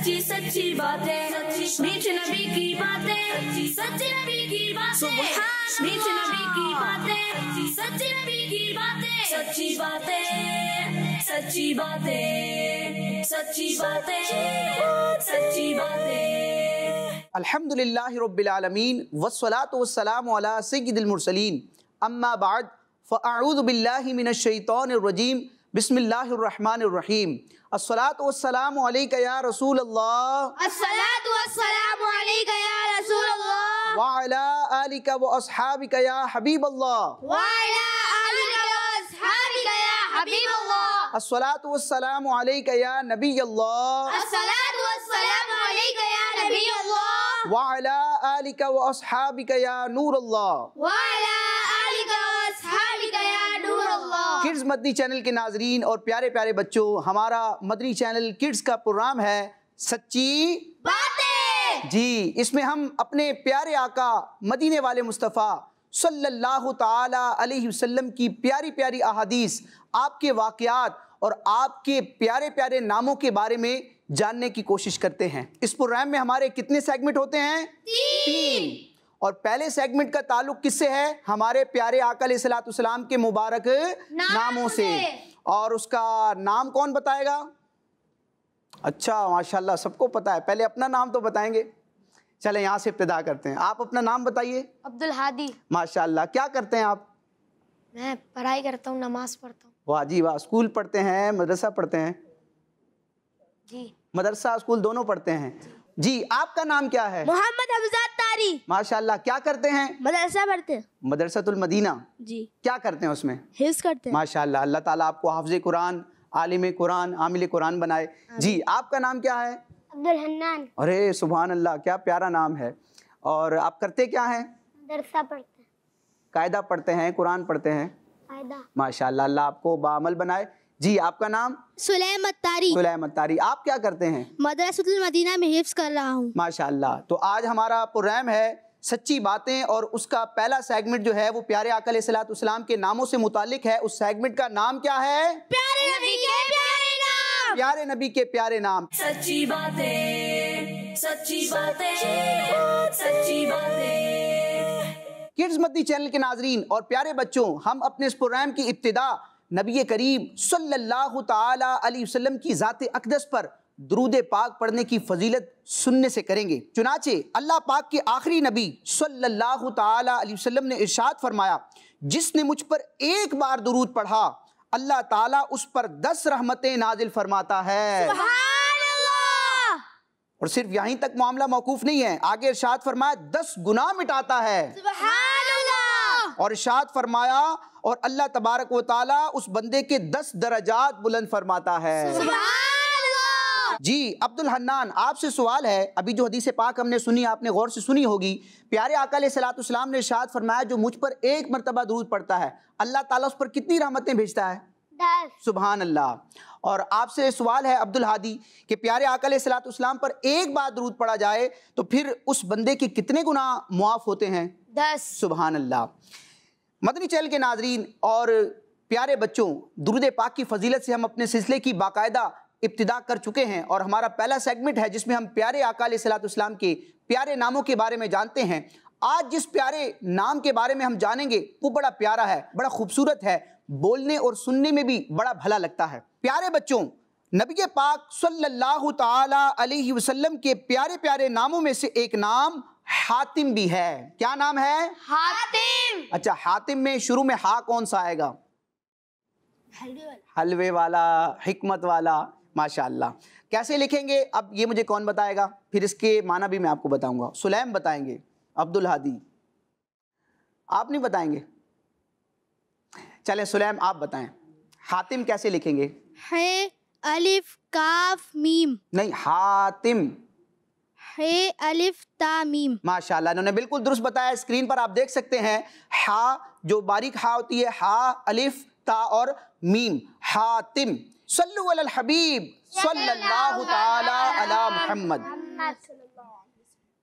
सच्ची सच्ची बातें मीठे नबी की बातें सच्चे नबी की बातें मीठे नबी की बातें सच्चे नबी की बातें सच्ची बातें सच्ची बातें सच्ची बातें सच्ची बातें अम्मा बाद फ़अऊज़ु बिल्लाहि मिनश शैतानिर रजीम बिसमीम अस्सलाम या रसूल अल्लाह व असहाबिक या हबीब अल्लाह अस्सलात वस्सलाम अलैका या नबी अल्लाह अस्सलात वस्सलाम अलैका या नबी अल्लाह व अला आलिका व असहाबिका या नूर अल्लाह व अला हाफिज़ मदनी चैनल के नाजरीन और प्यारे प्यारे बच्चों हमारा मदनी चैनल किड्स का प्रोग्राम है सच्ची बातें जी इसमें हम अपने प्यारे आका मदीने वाले मुस्तफ़ा सल्लल्लाहु ताला अलैहि वसल्लम की प्यारी प्यारी अहादीस आपके वाकयात और आपके प्यारे प्यारे नामों के बारे में जानने की कोशिश करते हैं इस प्रोग्राम में हमारे कितने सेगमेंट होते हैं तीन, तीन। और पहले सेगमेंट का ताल्लुक किससे है हमारे प्यारे आकल सलाम के मुबारक नाम नामों से और उसका नाम कौन बताएगा अच्छा माशाल्लाह सबको पता है पहले अपना नाम तो बताएंगे चले यहाँ से इब्तदा करते हैं आप अपना नाम बताइए अब्दुल हादी माशाल्लाह क्या करते हैं आप मैं पढ़ाई करता हूँ नमाज पढ़ता हूँ वाह जी वाह स्कूल पढ़ते हैं मदरसा पढ़ते हैं जी मदरसा स्कूल दोनों पढ़ते हैं जी आपका नाम क्या है मोहम्मद अफजाद कारी माशाल्लाह क्या करते हैं मदरसा पढ़ते हैं मदरसतुल मदीना जी क्या करते हैं उसमें हिस करते हैं माशाल्लाह अल्लाह ताला आपको हाफज कुरान आलिम कुरान आमिल कुरान बनाए जी आपका नाम क्या है अब्दुल हन्नान अरे सुबहान अल्लाह क्या प्यारा नाम है और आप करते क्या है मदरसा पढ़ते कायदा पढ़ते हैं कुरान पढ़ते हैं माशा अल्लाह आपको बामल बनाए जी आपका नाम सुलेम अत्तारी सुलेम अत्तारी आप क्या करते हैं मदरसतुल मदीना में हिफ्स कर रहा हूँ माशाल्लाह तो आज हमारा प्रोग्राम है सच्ची बातें और उसका पहला सेगमेंट जो है वो प्यारे आकल सलाम के नामों से मुतालिक है उस सेगमेंट का नाम क्या है प्यारे नबी के प्यारे नाम प्यारे नबी के प्यारे नाम सच्ची बातें सच्ची बातें सच्ची बातें किड्स मद्दी चैनल के नाजरीन और प्यारे बच्चों हम अपने इस प्रोग्राम की इब्तदा नबी करीम सल्लल्लाहु ताला अलैहि वसल्लम की ज़ात अकदस पर दरूद पाक पढ़ने की फजीलत सुनने से करेंगे चुनाचे अल्लाह पाक के आखिरी नबी सल्लल्लाहु ताला अलैहि वसल्लम ने इरशाद फरमाया जिसने मुझ पर एक बार दरूद पढ़ा अल्लाह ताला उस पर दस रहमतें नाजिल फरमाता है और सिर्फ यहीं तक मामला मौकूफ नहीं है आगे इरशाद फरमाया दस गुना मिटाता है और इशाद फरमाया और अल्लाह तबारक व उस बंदे के दस दर्जात बुलंद फरमाता है जी अब्दुल हन्नान आपसे सवाल है अभी जो हदीस पाक हमने सुनी आपने गौर से सुनी होगी प्यारे आका सलाम ने इशाद फरमाया जो मुझ पर एक मरतबा दूध पड़ता है अल्लाह ताला उस पर कितनी रहमतें भेजता है सुबहान अल्लाह और आपसे सवाल है अब्दुल हादी कि प्यारे आकल सलातम पर एक बार दरूद पड़ा जाए तो फिर उस बंदे के कितने गुना मुआफ़ होते हैं दस सुबहान अल्लाह मदनी चैल के नाजरीन और प्यारे बच्चों दुरुद पाक की फजीलत से हम अपने सिलसिले की बाकायदा इब्तदा कर चुके हैं और हमारा पहला सेगमेंट है जिसमें हम प्यारे सलात सलातम के प्यारे नामों के बारे में जानते हैं आज जिस प्यारे नाम के बारे में हम जानेंगे वो बड़ा प्यारा है बड़ा खूबसूरत है बोलने और सुनने में भी बड़ा भला लगता है प्यारे बच्चों नबी पाक सल्लल्लाहु अलैहि वसल्लम के प्यारे प्यारे नामों में से एक नाम हातिम भी है क्या नाम है हातिम अच्छा हातिम में शुरू में हा कौन सा आएगा हलवे वाला हिकमत वाला माशाल्लाह कैसे लिखेंगे अब ये मुझे कौन बताएगा फिर इसके माना भी मैं आपको बताऊंगा सुलेम बताएंगे अब्दुल हादी आप नहीं बताएंगे चले सुलेम आप बताएं हातिम कैसे लिखेंगे हे अलिफ काफ मीम नहीं हातिम हे अलिफ तामीम माशाल्लाह इन्होंने बिल्कुल दुरुस्त बताया स्क्रीन पर आप देख सकते हैं हा जो बारीक हा होती है हा अलिफ ता और मीम हातिम सल्लु अलल हबीब सल्लल्लाहु ताला अला मोहम्मद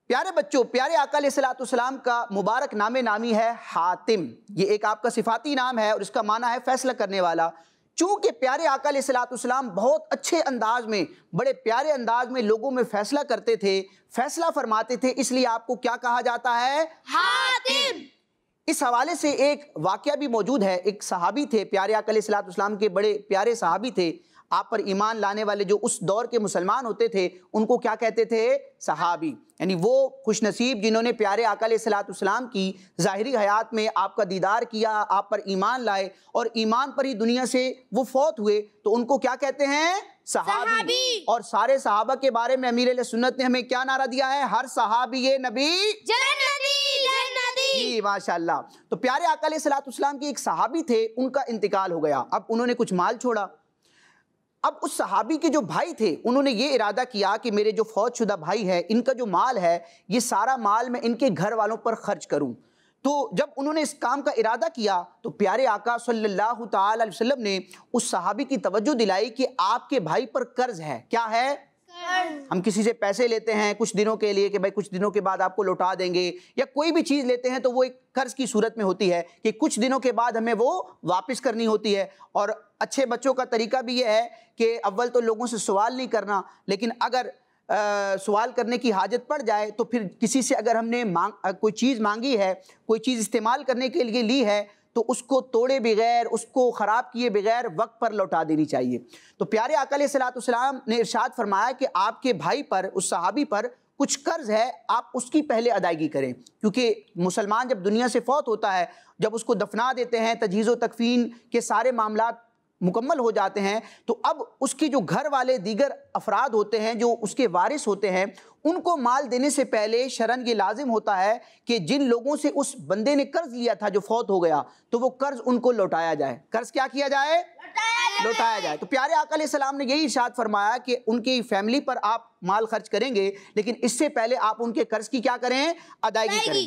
प्यारे बच्चों प्यारे सलात सलाम का मुबारक नामे नामी है हातिम ये एक आपका सिफाती नाम है और इसका माना है फैसला करने वाला चूँकि प्यारे सलात सलाम बहुत अच्छे अंदाज में बड़े प्यारे अंदाज में लोगों में फैसला करते थे फैसला फरमाते थे इसलिए आपको क्या कहा जाता है हातिम इस हवाले से एक वाक़ भी मौजूद है एक सहाबी थे प्यारे आकल सलाम के बड़े प्यारे सहाबी थे आप पर ईमान लाने वाले जो उस दौर के मुसलमान होते थे उनको क्या कहते थे सहाबी यानी वो खुश नसीब जिन्होंने प्यारे आकल सलातम की ज़ाहरी हयात में आपका दीदार किया आप पर ईमान लाए और ईमान पर ही दुनिया से वो फौत हुए तो उनको क्या कहते हैं सहाबी, सहाबी। और सारे सहाबा के बारे में अमीर सुन्नत ने हमें क्या नारा दिया है हर सहाबी ये नबी माशाला जी तो प्यारे आकल सलातम के एक सहाबी थे उनका इंतकाल हो गया अब उन्होंने कुछ माल छोड़ा अब उस सहाबी के जो भाई थे उन्होंने ये इरादा किया कि मेरे जो फौज शुदा भाई है इनका जो माल है ये सारा माल मैं इनके घर वालों पर खर्च करूं तो जब उन्होंने इस काम का इरादा किया तो प्यारे आका सल्लल्लाहु अलैहि वसल्लम ने उस सहाबी की तवज्जो दिलाई कि आपके भाई पर कर्ज है क्या है हम किसी से पैसे लेते हैं कुछ दिनों के लिए कि भाई कुछ दिनों के बाद आपको लौटा देंगे या कोई भी चीज़ लेते हैं तो वो एक कर्ज की सूरत में होती है कि कुछ दिनों के बाद हमें वो वापस करनी होती है और अच्छे बच्चों का तरीका भी ये है कि अव्वल तो लोगों से सवाल नहीं करना लेकिन अगर सवाल करने की हाजत पड़ जाए तो फिर किसी से अगर हमने मांग आ, कोई चीज़ मांगी है कोई चीज़ इस्तेमाल करने के लिए ली है तो उसको तोड़े बगैर उसको ख़राब किए बगैर वक्त पर लौटा देनी चाहिए तो प्यारे अकल सलाम ने इरशाद फरमाया कि आपके भाई पर उस सहाबी पर कुछ कर्ज़ है आप उसकी पहले अदायगी करें क्योंकि मुसलमान जब दुनिया से फौत होता है जब उसको दफना देते हैं तजीजो तकफीन के सारे मामला मुकम्मल हो जाते हैं तो अब उसके जो घर वाले दीगर अफराद होते हैं जो उसके वारिस होते हैं उनको माल देने से पहले शरण ये लाजिम होता है कि जिन लोगों से उस बंदे ने कर्ज लिया था जो फौत हो गया तो वो कर्ज उनको लौटाया जाए कर्ज क्या किया जाए लौटाया जाए तो प्यारे आकल सलाम ने यही इर्शाद फरमाया कि उनकी फैमिली पर आप माल खर्च करेंगे लेकिन इससे पहले आप उनके कर्ज की क्या करें अदायगी करें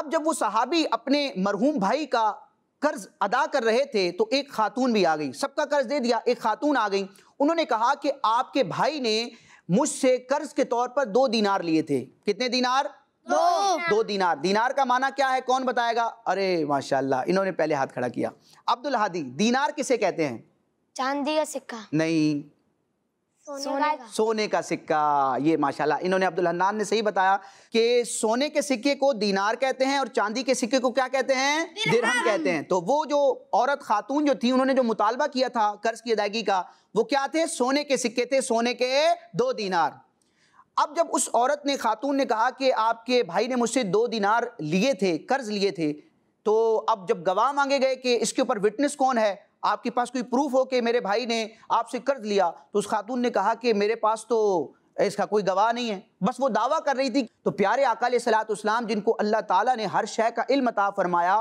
अब जब वो सहाबी अपने मरहूम भाई का कर्ज अदा कर रहे थे तो एक खातून भी आ गई सबका कर्ज दे दिया एक खातून आ गई उन्होंने कहा कि आपके भाई ने मुझसे कर्ज के तौर पर दो दीनार लिए थे कितने दीनार दो दो दीनार दीनार का माना क्या है कौन बताएगा अरे माशाल्लाह इन्होंने पहले हाथ खड़ा किया अब्दुल हादी दीनार किसे कहते हैं चांदी का सिक्का नहीं सोने का सोने का सिक्का ये माशाल्लाह इन्होंने अब्दुल हन्नान ने सही बताया कि सोने के सिक्के को दीनार कहते हैं और चांदी के सिक्के को क्या कहते हैं दिरहम कहते हैं तो वो जो औरत खातून जो थी उन्होंने जो मुतालबा किया था कर्ज की अदायगी का वो क्या थे सोने के सिक्के थे सोने के दो दीनार अब जब उस औरत ने खातून ने कहा कि आपके भाई ने मुझसे दो दिनार लिए थे कर्ज लिए थे तो अब जब गवाह मांगे गए कि इसके ऊपर विटनेस कौन है आपके पास कोई प्रूफ हो कि मेरे भाई ने आपसे कर्ज लिया तो उस खातून ने कहा कि मेरे पास तो इसका कोई गवाह नहीं है बस वो दावा कर रही थी तो प्यारे अकाल सलात उसम जिनको अल्लाह ताला ने हर शय का इल्म अता फरमाया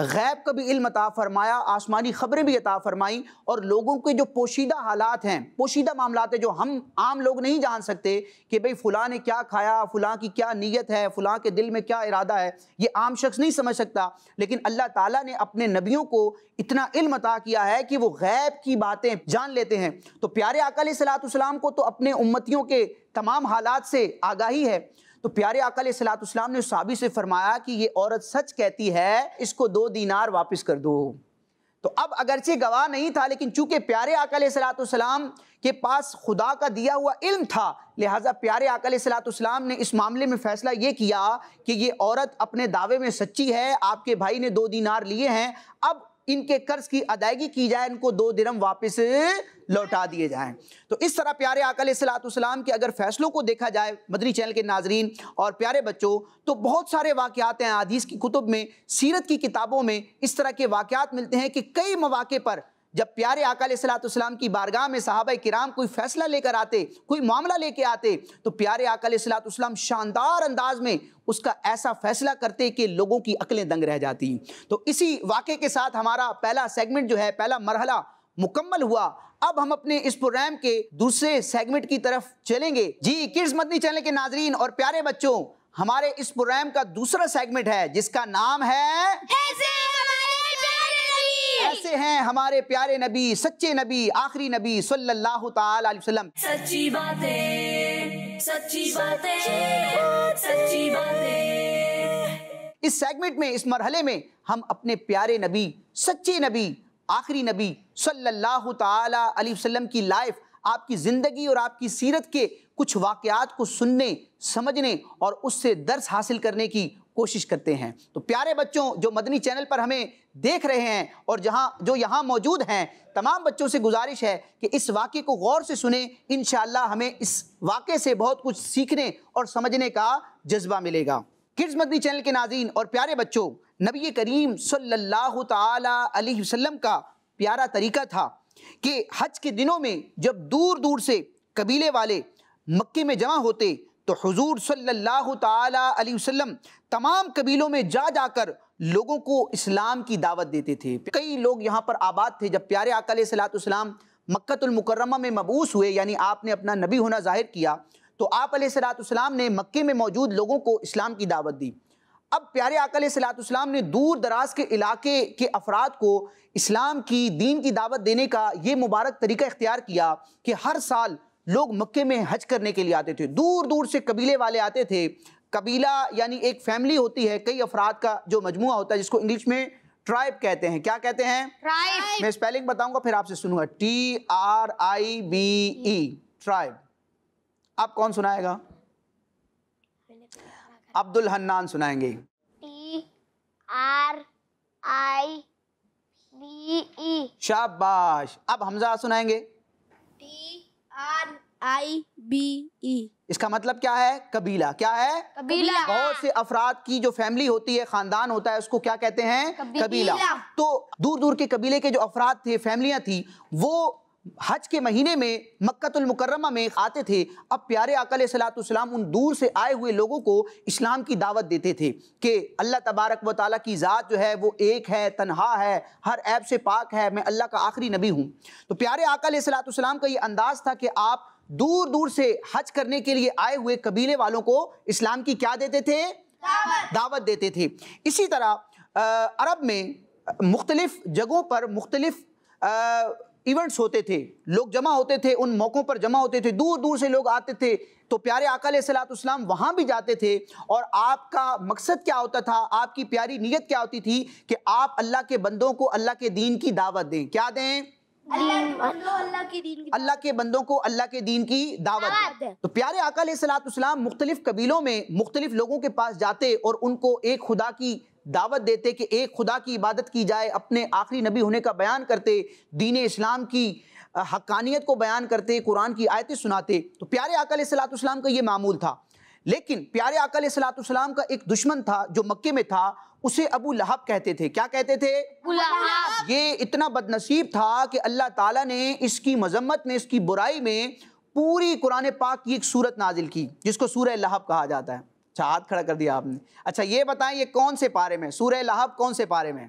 गैब का भी इल्म अता फरमाया आसमानी ख़बरें भी अता फरमाई और लोगों के जो पोशीदा हालात हैं पोशीदा मामला है जो हम आम लोग नहीं जान सकते कि भाई फ़लाँ ने क्या खाया फ़लाँ की क्या नीयत है फ़लाँ के दिल में क्या इरादा है ये आम शख्स नहीं समझ सकता लेकिन अल्लाह ताला ने अपने नबियों को इतना इल्म अता किया है कि वो गैब की बातें जान लेते हैं तो प्यारे अकाल सलाम को तो अपने उम्मतियों के तमाम हालात से आगाही है तो प्यारे अकल ने साबी से फरमाया कि ये औरत सच कहती है इसको दो दीनार वापस कर दो तो अब अगरचे गवाह नहीं था लेकिन चूंकि प्यारे सलात सलातम के पास खुदा का दिया हुआ इल्म था लिहाजा प्यारे सलात सलातम ने इस मामले में फ़ैसला ये किया कि ये औरत अपने दावे में सच्ची है आपके भाई ने दो दीनार लिए हैं अब इनके कर्ज की अदायगी की जाए इनको दो दिन वापस लौटा दिए जाए तो इस तरह प्यारे अकल सलाम के अगर फैसलों को देखा जाए मदनी चैनल के नाजरीन और प्यारे बच्चों तो बहुत सारे वाक़ात हैं आदीस की कुतुब में सीरत की किताबों में इस तरह के वाक़ात मिलते हैं कि कई मौाक़े पर जब प्यारे आकाल सलाम की बारगाह में साहब कराम कोई फैसला लेकर आते कोई मामला लेके आते तो प्यारे आकाल सलाम शानदार अंदाज में उसका ऐसा फैसला करते कि लोगों की अकलें दंग रह जाती तो इसी वाक़े के साथ हमारा पहला सेगमेंट जो है पहला मरहला मुकम्मल हुआ अब हम अपने इस प्रोग्राम के दूसरे सेगमेंट की तरफ चलेंगे जी किड्स मदनी चैनल के नाजरीन और प्यारे बच्चों हमारे इस प्रोग्राम का दूसरा सेगमेंट है जिसका नाम है कैसे हैं हमारे प्यारे नबी सच्चे नबी आखिरी नबी सल्लल्लाहु ताला अलैहि वसल्लम सच्ची बातें सच्ची बातें सच्ची बातें इस सेगमेंट में इस मरहले में हम अपने प्यारे नबी सच्चे नबी आखिरी नबी सल्लल्लाहु ताला अलैहि वसल्लम की लाइफ आपकी ज़िंदगी और आपकी सीरत के कुछ वाकयात को सुनने समझने और उससे दर्स हासिल करने की कोशिश करते हैं तो प्यारे बच्चों जो मदनी चैनल पर हमें देख रहे हैं और जहाँ जो यहाँ मौजूद हैं तमाम बच्चों से गुजारिश है कि इस वाक्य को गौर से सुने इन हमें इस वाक़े से बहुत कुछ सीखने और समझने का जज्बा मिलेगा किड्स मदनी चैनल के नाजीन और प्यारे बच्चों नबी करीम सल्लल्लाहु अलैहि वसल्लम का प्यारा तरीका था कि हज के दिनों में जब दूर दूर से कबीले वाले मक्के में जमा होते तो हुजूर सल्लल्लाहु अलैहि वसल्लम तमाम कबीलों में जा जाकर लोगों को इस्लाम की दावत देते थे कई लोग यहाँ पर आबाद थे जब प्यारे अकल सलातम मक्तुलमकरमा में मबूस हुए यानी आपने अपना नबी होना जाहिर किया तो आप सलातम ने मक्के में मौजूद लोगों को इस्लाम की दावत दी अब प्यारे आकल सलातम ने दूर दराज के इलाके के अफराद को इस्लाम की दीन की दावत देने का ये मुबारक तरीका इख्तियार किया कि हर साल लोग मक्के में हज करने के लिए आते थे दूर दूर से कबीले वाले आते थे कबीला यानी एक फैमिली होती है कई अफराद का जो मजमु होता है जिसको इंग्लिश में ट्राइब कहते हैं क्या कहते हैं ट्राइब मैं स्पेलिंग बताऊंगा फिर आपसे सुनूंगा T R I B E tribe आप कौन सुनाएगा अब्दुल हन्नान सुनाएंगे T R I B E शाबाश अब हमजा सुनाएंगे T R I B E इसका मतलब क्या है कबीला क्या है कबीला बहुत से अफराद की जो फैमिली होती है खानदान होता है उसको क्या कहते हैं कबीला, कबीला। तो दूर दूर के कबीले के जो अफराद थे फैमिलियां थी वो हज के महीने में मक्तुलमकरमा में आते थे अब प्यारे अकल सलाम उन दूर से आए हुए लोगों को इस्लाम की दावत देते थे कि अल्लाह तबारक व ताली की ज़ात जो है वो एक है तनहा है हर ऐब से पाक है मैं अल्लाह का आखिरी नबी हूँ तो प्यारे अकल सलाम का ये अंदाज़ था कि आप दूर दूर से हज करने के लिए आए हुए कबीले वालों को इस्लाम की क्या देते थे दावत, दावत देते थे इसी तरह आ, अरब में मुख्तलिफ़ जगहों पर मुख्तलिफ़ इवेंट्स होते थे लोग जमा होते थे उन मौक़ों पर जमा होते थे दूर दूर से लोग आते थे तो प्यारे अकाल सलाम वहाँ भी जाते थे और आपका मकसद क्या होता था आपकी प्यारी नीयत क्या होती थी कि आप अल्लाह के बंदों को अल्लाह के दीन की दावत दें क्या दें अल्लाह के बंदों को अल्लाह के दीन की दावत तो प्यारे अकाल सलात मुख्तलिफ कबीलों में मुख्तलिफ लोगों के पास जाते और उनको एक खुदा की दावत देते कि एक खुदा की इबादत की जाए अपने आखिरी नबी होने का बयान करते दीन इस्लाम की हकानियत को बयान करते कुरान की आयतें सुनाते तो प्यारे अकल सलातम का ये मामूल था लेकिन प्यारे अकल सलातम का एक दुश्मन था जो मक्के में था उसे अबू लहब कहते थे क्या कहते थे ये इतना बदनसीब था कि अल्लाह ताला ने इसकी मजम्मत में इसकी बुराई में पूरी कुरान पाक की एक सूरत नाजिल की जिसको सूर लहब कहा जाता है अच्छा हाथ खड़ा कर दिया आपने अच्छा ये बताएं ये कौन से पारे में सूर्य लाहब कौन से पारे में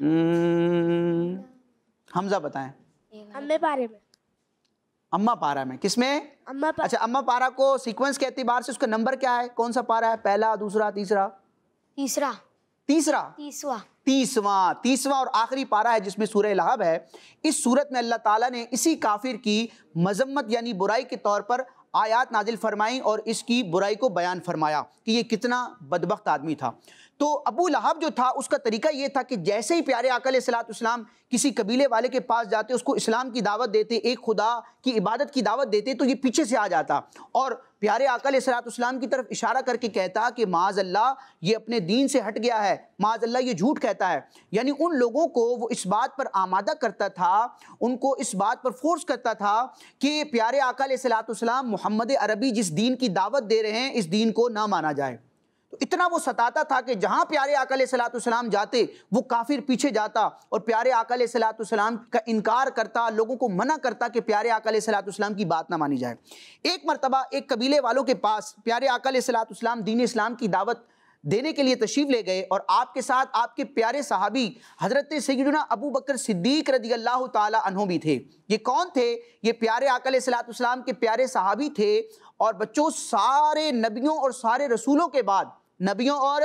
हम्म, हमजा बताएं अम्मे पारे में अम्मा पारा में किसमें अम्मा पारा अच्छा अम्मा पारा को सीक्वेंस के अतबार से उसका नंबर क्या है कौन सा पारा है पहला दूसरा तीसरा तीसरा तीसरा तीसवा तीसवा तीसवा और आखिरी पारा है जिसमें सूर्य लाहब है इस सूरत में अल्लाह ताला ने इसी काफिर की मजम्मत यानी बुराई के तौर पर आयात नाजिल फरमाई और इसकी बुराई को बयान फरमाया कि ये कितना बदबक आदमी था तो अबू लहाब जो था उसका तरीका ये था कि जैसे ही प्यारे आकल सलाम किसी कबीले वाले के पास जाते उसको इस्लाम की दावत देते एक खुदा की इबादत की दावत देते तो ये पीछे से आ जाता और प्यारे आकल सलाम की तरफ इशारा करके कहता कि माज अल्लाह ये अपने दीन से हट गया है माज अल्लाह ये झूठ कहता है यानी उन लोगों को वो इस बात पर आमादा करता था उनको इस बात पर फोर्स करता था कि प्यारे आकल सलाम मोहम्मद अरबी जिस दीन की दावत दे रहे हैं इस दीन को ना माना जाए तो इतना वो सताता था कि जहां प्यारे आकल सलाम जाते वो काफिर पीछे जाता और प्यारे आकल सलाम का इनकार करता लोगों को मना करता कि प्यारे आकल सलाम की बात ना मानी जाए एक मरतबा एक कबीले वालों के पास प्यारे आकल सलाम दीन इस्लाम की दावत देने के लिए तशीफ ले गए और आपके साथ आपके प्यारे साहबी हजरत सैदा अबू बकर सिद्दीक रदी अल्लाह तहों भी थे ये कौन थे ये प्यारे आकल सलाम के प्यारे साहबी थे और बच्चों सारे नबियों और सारे रसूलों के बाद नबियों और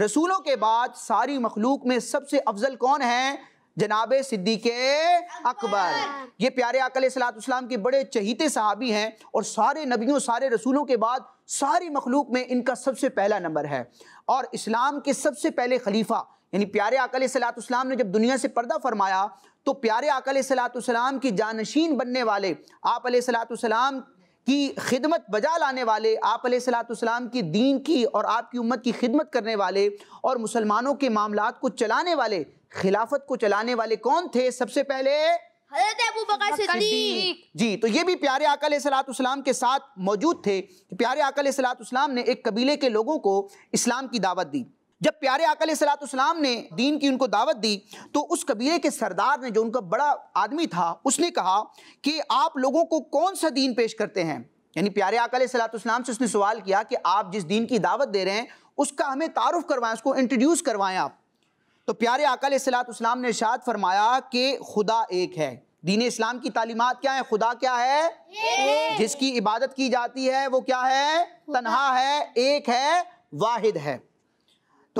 रसूलों के बाद सारी मखलूक में सबसे अफजल कौन है जनाब सिद्दीक अकबर ये प्यारे अकल सलाम के बड़े चहीते सहाबी हैं और सारे नबियों सारे रसूलों के बाद सारी मखलूक में इनका सबसे पहला नंबर है और इस्लाम के सबसे पहले खलीफा यानी प्यारे अकल सलाम ने जब दुनिया से पर्दा फरमाया तो प्यारे अकल सलाम की जानशीन बनने वाले आप सलाम की खिदमत बजा लाने वाले आप सलाम की दीन की और आपकी उम्मत की खिदमत करने वाले और मुसलमानों के मामला को चलाने वाले खिलाफत को चलाने वाले कौन थे सबसे पहले जी तो ये भी प्यारे आकल सलाम के साथ मौजूद थे प्यारे आकल सलाम ने एक कबीले के लोगों को इस्लाम की दावत दी जब प्यारे आकल सलाम ने दीन की उनको दावत दी तो उस कबीले के सरदार ने जो उनका बड़ा आदमी था उसने कहा कि आप लोगों को कौन सा दीन पेश करते हैं यानी प्यारे सलात उसम से उसने सवाल किया कि आप जिस दीन की दावत दे रहे हैं उसका हमें तारुफ करवाएं उसको इंट्रोड्यूस करवाएं आप तो प्यारे सलात उसम ने शाद फरमाया कि खुदा एक है दीन इस्लाम की तालीमत क्या है खुदा क्या है जिसकी इबादत की जाती है वो क्या है तनहा है एक है वाहिद है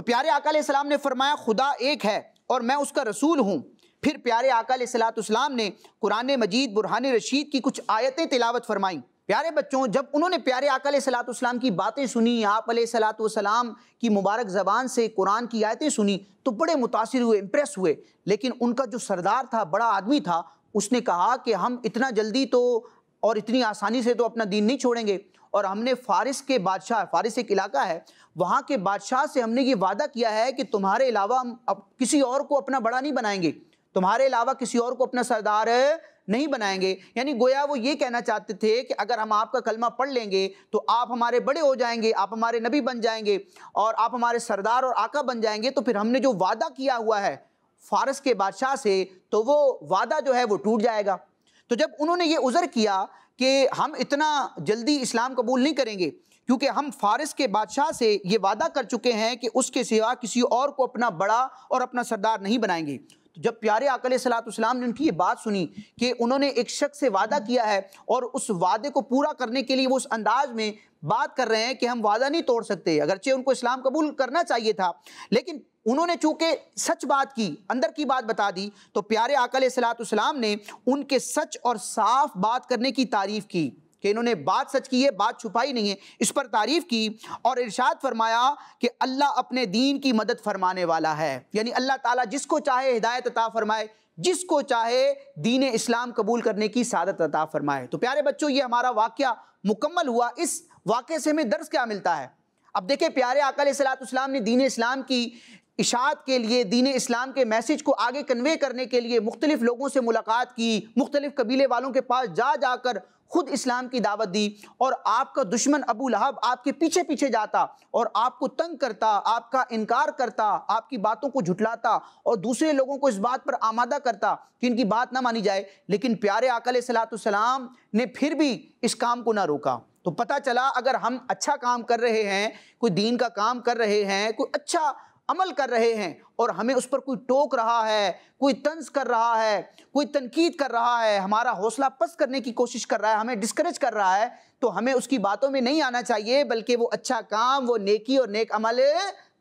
तो प्यारे आकाल सलाम ने फरमाया खुदा एक है और मैं उसका रसूल हूँ फिर प्यारे आकाल सलाम ने कुरान मजीद बुरहान रशीद की कुछ आयतें तिलावत फरमाईं प्यारे बच्चों जब उन्होंने प्यारे आकल सलाम की बातें सुनी आप सलाम की मुबारक ज़बान से कुरान की आयतें सुनी तो बड़े मुतासर हुए इम्प्रेस हुए लेकिन उनका जो सरदार था बड़ा आदमी था उसने कहा कि हम इतना जल्दी तो और इतनी आसानी से तो अपना दीन नहीं छोड़ेंगे और हमने फारिस के बादशाह फारिस एक इलाका है वहाँ के बादशाह से हमने ये वादा किया है कि तुम्हारे अलावा हम अब किसी और को अपना बड़ा नहीं बनाएंगे तुम्हारे अलावा किसी और को अपना सरदार नहीं बनाएंगे यानी गोया वो ये कहना चाहते थे कि अगर हम आपका कलमा पढ़ लेंगे तो आप हमारे बड़े हो जाएंगे आप हमारे नबी बन जाएंगे और आप हमारे सरदार और आका बन जाएंगे तो फिर हमने जो वादा किया हुआ है फारस के बादशाह से तो वो वादा जो है वो टूट जाएगा तो जब उन्होंने ये उज़र किया कि हम इतना जल्दी इस्लाम कबूल नहीं करेंगे क्योंकि हम फारस के बादशाह से ये वादा कर चुके हैं कि उसके सिवा किसी और को अपना बड़ा और अपना सरदार नहीं बनाएंगे तो जब प्यारे अकल सलाम ने उनकी ये बात सुनी कि उन्होंने एक शख्स से वादा किया है और उस वादे को पूरा करने के लिए वो उस अंदाज में बात कर रहे हैं कि हम वादा नहीं तोड़ सकते अगरचे उनको इस्लाम कबूल करना चाहिए था लेकिन उन्होंने चूंकि सच बात की अंदर की बात बता दी तो प्यारे आकल उसम ने उनके सच और साफ बात करने की तारीफ़ की कि इन्होंने बात सच की है बात छुपाई नहीं है इस पर तारीफ़ की और इरशाद फरमाया कि अल्लाह अपने दीन की मदद फरमाने वाला है यानी अल्लाह ताला जिसको चाहे हिदायत अता फरमाए जिसको चाहे दीन इस्लाम कबूल करने की सादत अता फरमाए तो प्यारे बच्चों ये हमारा वाक्य मुकम्मल हुआ इस वाक्य से हमें दर्ज क्या मिलता है अब देखे प्यारे आकल सलाम ने दीन इस्लाम की इशात के लिए दीन इस्लाम के मैसेज को आगे कन्वे करने के लिए मुख्तलिफ़ लोगों से मुलाकात की मुख्तलिफ़ कबीले वालों के पास जा जाकर खुद इस्लाम की दावत दी और आपका दुश्मन अबू लहब आपके पीछे पीछे जाता और आपको तंग करता आपका इनकार करता आपकी बातों को झुटलाता और दूसरे लोगों को इस बात पर आमादा करता कि इनकी बात ना मानी जाए लेकिन प्यारे अकल सलातम ने फिर भी इस काम को ना रोका तो पता चला अगर हम अच्छा काम कर रहे हैं कोई दीन का काम कर रहे हैं कोई अच्छा अमल कर रहे हैं और हमें उस पर कोई टोक रहा है कोई तंज कर रहा है कोई तनकीद कर रहा है हमारा हौसला पस करने की कोशिश कर रहा है हमें डिस्करेज कर रहा है तो हमें उसकी बातों में नहीं आना चाहिए बल्कि वो अच्छा काम वो नेकी और नेक अमल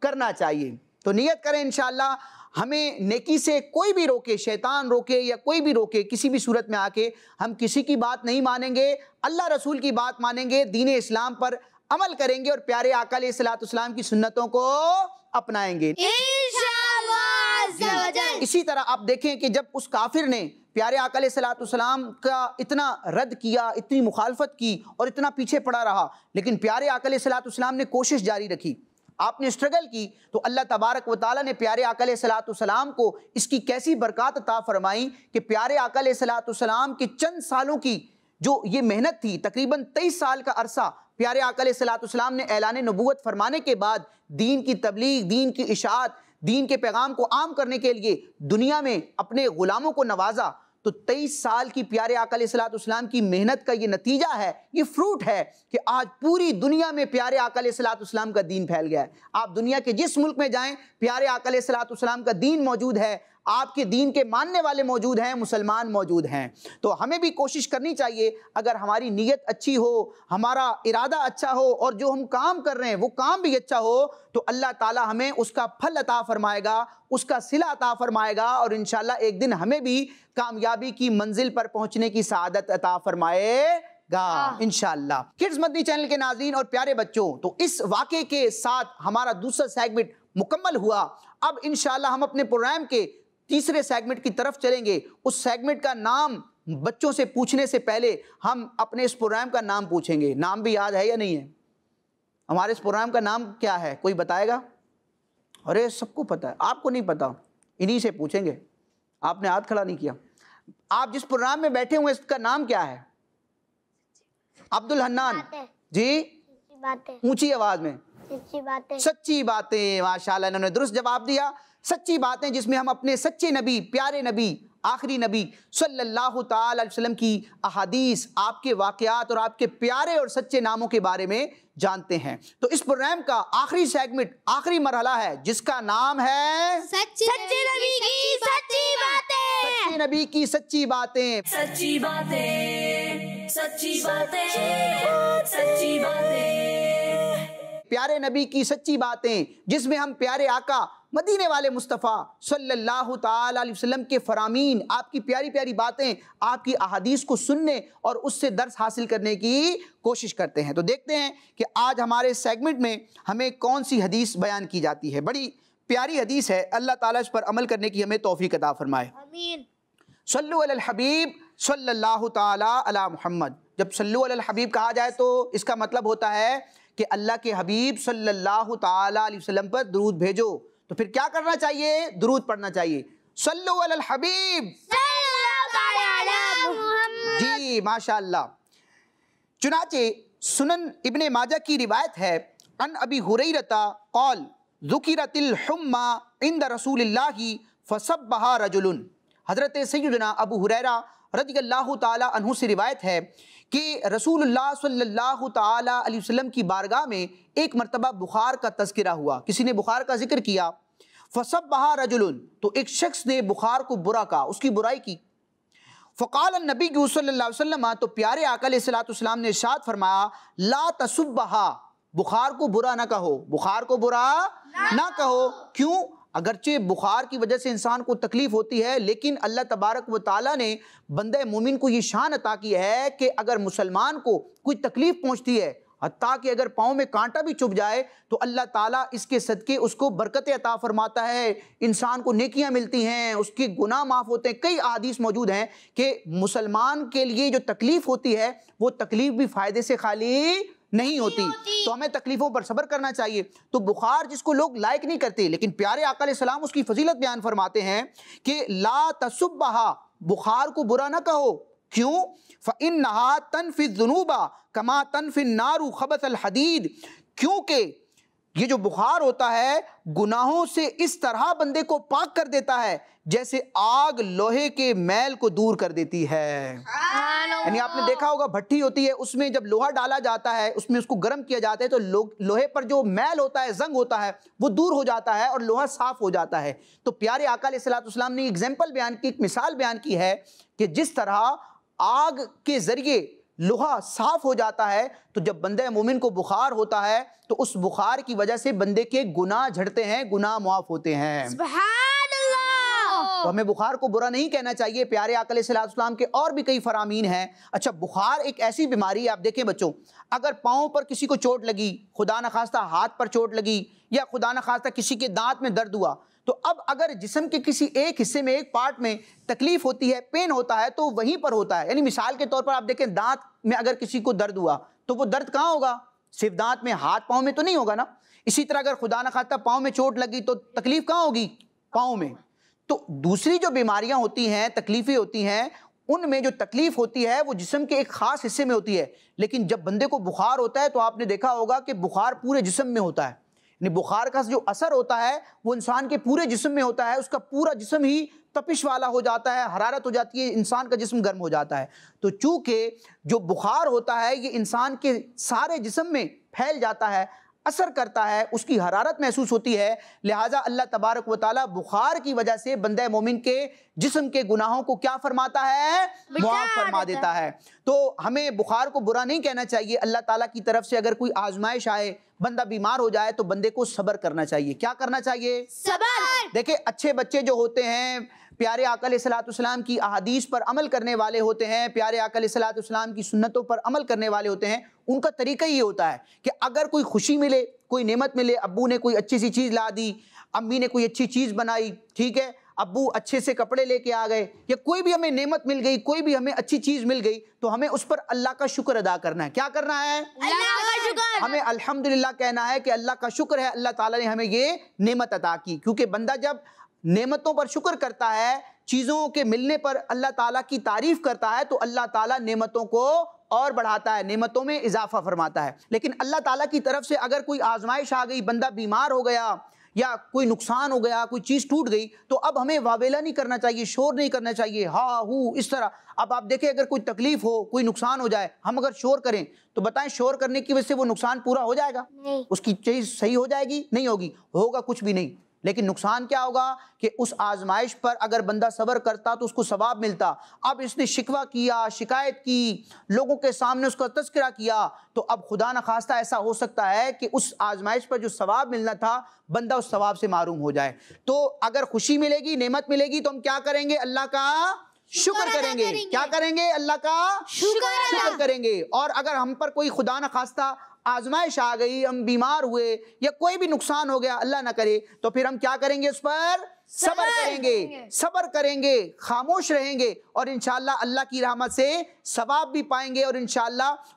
करना चाहिए तो नियत करें इन हमें नेकी से कोई भी रोके शैतान रोके या कोई भी रोके किसी भी सूरत में आके हम किसी की बात नहीं मानेंगे अल्लाह रसूल की बात मानेंगे दीन इस्लाम पर अमल करेंगे और प्यारे अकाल सलात की सुन्नतों को अपनाएंगे इसी तरह आप देखें कि जब उस काफिर ने प्यारे आकल सलाम का इतना रद्द किया इतनी मुखालफत की और इतना पीछे पड़ा रहा लेकिन प्यारे आकल सलाम ने कोशिश जारी रखी आपने स्ट्रगल की तो अल्लाह तबारक व ताली ने प्यारे आकल सलाम को इसकी कैसी बरकत ता फरमाई कि प्यारे आकल सलाम के चंद सालों की जो ये मेहनत थी तकरीबन तेईस साल का अरसा प्यारे अकल सलाम ने ऐलान नबूत फरमाने के बाद दीन की तबलीग दीन की इशात दीन के पैगाम को आम करने के लिए दुनिया में अपने ग़ुलामों को नवाजा तो तेईस साल की प्यारे आकल सलातम की मेहनत का ये नतीजा है ये फ्रूट है कि आज पूरी दुनिया में प्यारे आकल सलाम का दीन फैल गया है आप दुनिया के जिस मुल्क में जाएं प्यारे आकल सलाम का दीन मौजूद है आपके दीन के मानने वाले मौजूद हैं मुसलमान मौजूद हैं तो हमें भी कोशिश करनी चाहिए अगर हमारी नीयत अच्छी हो हमारा इरादा अच्छा हो और जो हम काम कर रहे हैं वो काम भी अच्छा हो तो अल्लाह ताला हमें उसका फल अता फरमाएगा उसका सिला अता फरमाएगा और इन एक दिन हमें भी कामयाबी की मंजिल पर पहुंचने की शादत अता फरमाएगा हाँ। इनशाला किड्स मदनी चैनल के नाजीन और प्यारे बच्चों तो इस वाक्य के साथ हमारा दूसरा सेगमेंट मुकम्मल हुआ अब इन हम अपने प्रोग्राम के तीसरे सेगमेंट की तरफ चलेंगे उस सेगमेंट का नाम बच्चों से पूछने से पहले हम अपने इस प्रोग्राम का नाम पूछेंगे नाम भी याद है या नहीं है हमारे इस प्रोग्राम का नाम क्या है कोई बताएगा अरे सबको पता है आपको नहीं पता इन्हीं से पूछेंगे आपने हाथ खड़ा नहीं किया आप जिस प्रोग्राम में बैठे हुए इसका नाम क्या है अब्दुल हन्नान जी ऊंची आवाज में सच्ची बातें सच्ची बातें माशाल्लाह इन्होंने दुरुस्त जवाब दिया सच्ची बातें जिसमें हम अपने सच्चे नबी प्यारे नबी आखिरी नबी सल्लल्लाहु अलैहि वसल्लम की अहादीस आपके वाक़ात और आपके प्यारे और सच्चे नामों के बारे में जानते हैं तो इस प्रोग्राम का आखिरी सेगमेंट आखिरी मरहला है जिसका नाम है सच्चे नबी की सच्ची बातें सच्चे नबी की सच्ची बातें सच्ची बातें सच्ची बातें सच्ची बातें प्यारे नबी की सच्ची बातें जिसमें हम प्यारे आका मदीने वाले मुस्तफ़ा सल्लल्लाहु अलैहि वसल्लम के फरामीन आपकी प्यारी प्यारी बातें आपकी अहादीस को सुनने और उससे दर्स हासिल करने की कोशिश करते हैं तो देखते हैं कि आज हमारे सेगमेंट में हमें कौन सी हदीस बयान की जाती है बड़ी प्यारी हदीस है अल्लाह ताला इस पर अमल करने की हमें तोफ़ी अदा फरमाए सल्लु अल हबीब सल्लल्लाहु ताला अला मोहम्मद जब सल्लु हबीब कहा जाए तो इसका मतलब होता है कि अल्लाह के हबीब सल्लल्लाहु ताला अलैहि वसल्लम पर दरूद भेजो तो फिर क्या करना चाहिए दुरूद पढ़ना चाहिए सल्लु अल हबीब जी माशा चुनाचे सुनन इबन माजा की रिवायत है अन अबी हुरैरता कौल ज़ुकिरतिल्हुम्मा इंद रसूलिल्लाही फसब्बहा रजुलन हज़रत सैदना अबू हुरैरा रजी अल्लाह तहु से रिवायत है कि रसूल सल्लल्लाहु अलैहि वसल्लम की बारगाह में एक मरतबा बुखार का तस्करा हुआ किसी ने बुखार का जिक्र किया फसब बहा रजुल तो एक शख्स ने बुखार को बुरा कहा उसकी बुराई की फ़काल नबी की वसल्लम तो प्यारे आकल सलाम ने शाद फरमाया ला तसुब बहा बुखार को बुरा ना कहो बुखार को बुरा ना, ना कहो क्यों अगरचे बुखार की वजह से इंसान को तकलीफ़ होती है लेकिन अल्लाह तबारक व ताली ने बंद मोमिन को ये शान अता की है कि अगर मुसलमान को कोई तकलीफ़ पहुँचती है हती कि अगर पाँव में कांटा भी चुभ जाए तो अल्लाह ताला इसके सदक़े उसको बरकत अता फ़रमाता है इंसान को नेकियां मिलती हैं उसके गुनाह माफ़ होते हैं कई अदीस मौजूद हैं कि मुसलमान के लिए जो तकलीफ़ होती है वो तकलीफ़ भी फ़ायदे से खाली नहीं होती, तो हमें तकलीफों पर सबर करना चाहिए तो बुखार जिसको लोग लाइक नहीं करते लेकिन प्यारे अकाल सलाम उसकी फजीलत बयान फरमाते हैं कि ला तसुबहा बुखार को बुरा ना कहो क्यों इन नहा फिर जुनूबा कमा तन फिर नारू खबस हदीद क्योंकि ये जो बुखार होता है गुनाहों से इस तरह बंदे को पाक कर देता है जैसे आग लोहे के मैल को दूर कर देती है यानी आपने देखा होगा भट्टी होती है उसमें जब लोहा डाला जाता है उसमें उसको गर्म किया जाता है तो लो, लोहे पर जो मैल होता है जंग होता है वो दूर हो जाता है और लोहा साफ हो जाता है तो प्यारे अकाल ने एग्जाम्पल बयान की एक मिसाल बयान की है कि जिस तरह आग के जरिए लोहा साफ हो जाता है तो जब बंदे मोमिन को बुखार होता है तो उस बुखार की वजह से बंदे के गुनाह झड़ते हैं गुनाह माफ होते हैं तो हमें बुखार को बुरा नहीं कहना चाहिए प्यारे आकल सलाम के और भी कई फरामीन हैं अच्छा बुखार एक ऐसी बीमारी आप देखें बच्चों अगर पाँव पर किसी को चोट लगी खुदा न खास्ता हाथ पर चोट लगी या खुदा न खास्ता किसी के दांत में दर्द हुआ तो अब अगर जिसम के किसी एक हिस्से में एक पार्ट में तकलीफ होती है पेन होता है तो वहीं पर होता है यानी मिसाल के तौर पर आप देखें दांत में अगर किसी को दर्द हुआ तो वो दर्द कहाँ होगा सिर्फ दांत में हाथ पाँव में तो नहीं होगा ना इसी तरह अगर खुदा न खास्ता पाँव में चोट लगी तो तकलीफ कहाँ होगी पाँव में तो दूसरी जो बीमारियां होती हैं तकलीफें होती हैं उनमें जो तकलीफ होती है वो जिसम के एक ख़ास हिस्से में होती है लेकिन जब बंदे को बुखार होता है तो आपने देखा होगा कि बुखार पूरे जिसम में होता है यानी बुखार का जो असर होता है वो इंसान के पूरे जिसम में होता है उसका पूरा जिसम ही तपिश वाला हो जाता है हरारत हो जाती है इंसान का जिसम गर्म हो जाता है तो चूँकि जो बुखार होता है ये इंसान के सारे जिसम में फैल जाता है असर करता है उसकी हरारत महसूस होती है लिहाजा अल्लाह तबारक व ताली बुखार की वजह से बंद मोमिन के जिसम के गुनाहों को क्या फरमाता है मुआफ फरमा देता है तो हमें बुखार को बुरा नहीं कहना चाहिए अल्लाह ताला की तरफ से अगर कोई आजमाइश आए बंदा बीमार हो जाए तो बंदे को सबर करना चाहिए क्या करना चाहिए सबर देखिए अच्छे बच्चे जो होते हैं प्यारे आकल सलाम की अहादीस पर अमल करने वाले होते हैं प्यारे आकल सलाम की सुन्नतों पर अमल करने वाले होते हैं उनका तरीका ये होता है कि अगर कोई खुशी मिले कोई नेमत मिले अबू ने कोई अच्छी सी चीज़ ला दी अम्मी ने कोई अच्छी चीज़ बनाई ठीक है अबू अच्छे से कपड़े लेके आ गए या कोई भी हमें नेमत मिल गई कोई भी हमें अच्छी चीज़ मिल गई तो हमें उस पर अल्लाह का शुक्र अदा करना है क्या करना है हमें अल्हम्दुलिल्लाह कहना है कि अल्लाह का शुक्र है अल्लाह ताला ने हमें ये नेमत अदा की क्योंकि बंदा जब नेमतों पर शुक्र करता है चीज़ों के मिलने पर अल्लाह ताला की तारीफ़ करता है तो अल्लाह ताला नेमतों को और बढ़ाता है नेमतों में इजाफा फरमाता है लेकिन अल्लाह ताला की तरफ से अगर कोई आजमाइश आ गई बंदा बीमार हो गया या कोई नुकसान हो गया कोई चीज़ टूट गई तो अब हमें वावेला नहीं करना चाहिए शोर नहीं करना चाहिए हा हू इस तरह अब आप देखें अगर कोई तकलीफ़ हो कोई नुकसान हो जाए हम अगर शोर करें तो बताएं शोर करने की वजह से वो नुकसान पूरा हो जाएगा उसकी चीज़ सही हो जाएगी नहीं होगी होगा कुछ भी नहीं लेकिन नुकसान क्या होगा कि उस आजमाइश पर अगर बंदा सबर करता तो उसको सवाब मिलता अब इसने शिकवा किया शिकायत की लोगों के सामने उसका तस्करा किया तो अब खुदा न खास्ता ऐसा हो सकता है कि उस आजमाइश पर जो सवाब मिलना था बंदा उस सवाब से मारूम हो जाए तो अगर खुशी मिलेगी नेमत मिलेगी तो हम क्या करेंगे अल्लाह का शुक्र करेंगे।, करेंगे क्या करेंगे अल्लाह का शुक्र करेंगे और अगर हम पर कोई खुदा न खास्ता आजमाइश आ गई हम बीमार हुए या कोई भी नुकसान हो गया अल्लाह ना करे तो फिर हम क्या करेंगे उस पर सबर करेंगे सबर करेंगे खामोश रहेंगे और इन अल्लाह की रहमत से सवाब भी पाएंगे और इन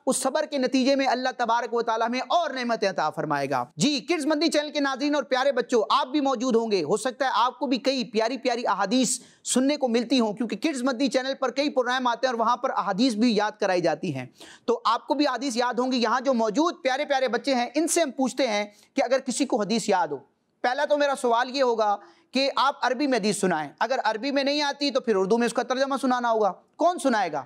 उस सबर के नतीजे में अल्लाह तबारक व ताली में और नमतें अता फरमाएगा जी किड्स मंदी चैनल के नाजीन और प्यारे बच्चों आप भी मौजूद होंगे हो सकता है आपको भी कई प्यारी प्यारी अहादीस सुनने को मिलती हों क्योंकि किड्स मंदी चैनल पर कई प्रोग्राम आते हैं और वहाँ पर अहादीस भी याद कराई जाती हैं तो आपको भी अहादीस याद होंगी यहाँ जो मौजूद प्यारे प्यारे बच्चे हैं इनसे हम पूछते हैं कि अगर किसी को हदीस याद हो पहला तो मेरा सवाल ये होगा कि आप अरबी में हदीस सुनाएं अगर अरबी में नहीं आती तो फिर उर्दू में उसका तर्जमा सुनाना होगा कौन सुनाएगा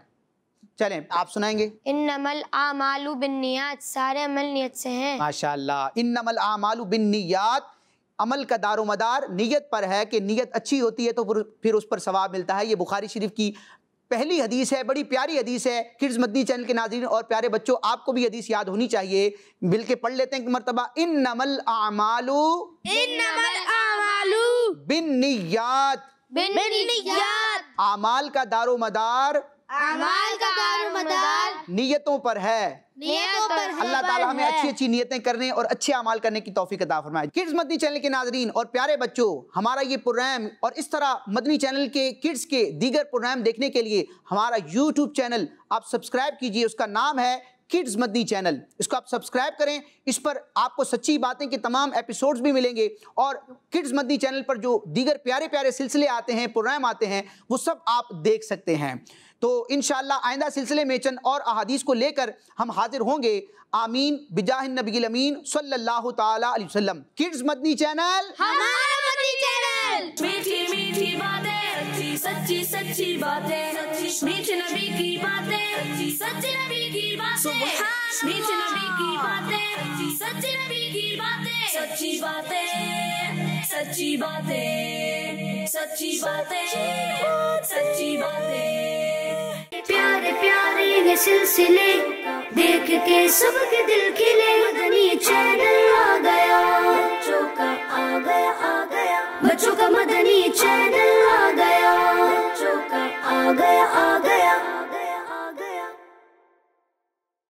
चलें आप सुनाएंगे इन नमल आमालू बिन नियात सारे अमल नियत से हैं माशाल्लाह इन नमल आमालू बिन नियात अमल का दारो मदार नीयत पर है कि नीयत अच्छी होती है तो फिर उस पर सवाब मिलता है ये बुखारी शरीफ की पहली हदीस है बड़ी प्यारी हदीस है किड्स मदनी चैनल के नाजरन और प्यारे बच्चों आपको भी हदीस याद होनी चाहिए मिल के पढ़ लेते हैं कि मरतबा इन नमल आमालू बिन नियात बिन नियात आमाल का दारो मदार अमाल का दारुमदार नियतों पर है नियतों पर है अल्लाह ताला हमें अच्छी अच्छी नियतें करने और अच्छे अमाल करने की तौफीक अदा फरमाए किड्स मदनी चैनल के नाजरीन और प्यारे बच्चों हमारा ये प्रोग्राम और इस तरह मदनी चैनल के किड्स के दीगर प्रोग्राम देखने के लिए हमारा यूट्यूब चैनल आप सब्सक्राइब कीजिए उसका नाम है किड्स मदनी चैनल इसको आप सब्सक्राइब करें इस पर आपको सच्ची बातें के तमाम एपिसोड्स भी मिलेंगे और किड्स मदनी चैनल पर जो दीगर प्यारे प्यारे सिलसिले आते हैं प्रोग्राम आते हैं वो सब आप देख सकते हैं तो इन आइंदा सिलसिले में चंद और अहादीस को लेकर हम हाजिर होंगे आमीन बिजाह नबी अमीन सल्ला तसलम किड्स मदनी चैनल मीठी मीठी बातें सच्ची सच्ची बातें मीठे नबी की बातें सच्ची नबी की बातें हाँ, मीठे नबी की बातें सच्ची नबी की बातें सच्ची बातें सच्ची बातें सच्ची बातें सच्ची बातें प्यारे प्यारे ये सिलसिले देख के सबके दिल खिले मदनी चैनल आ गया बच्चों का आ गया आ गया बच्चों का मदनी चैनल आ गया आ गया आ गया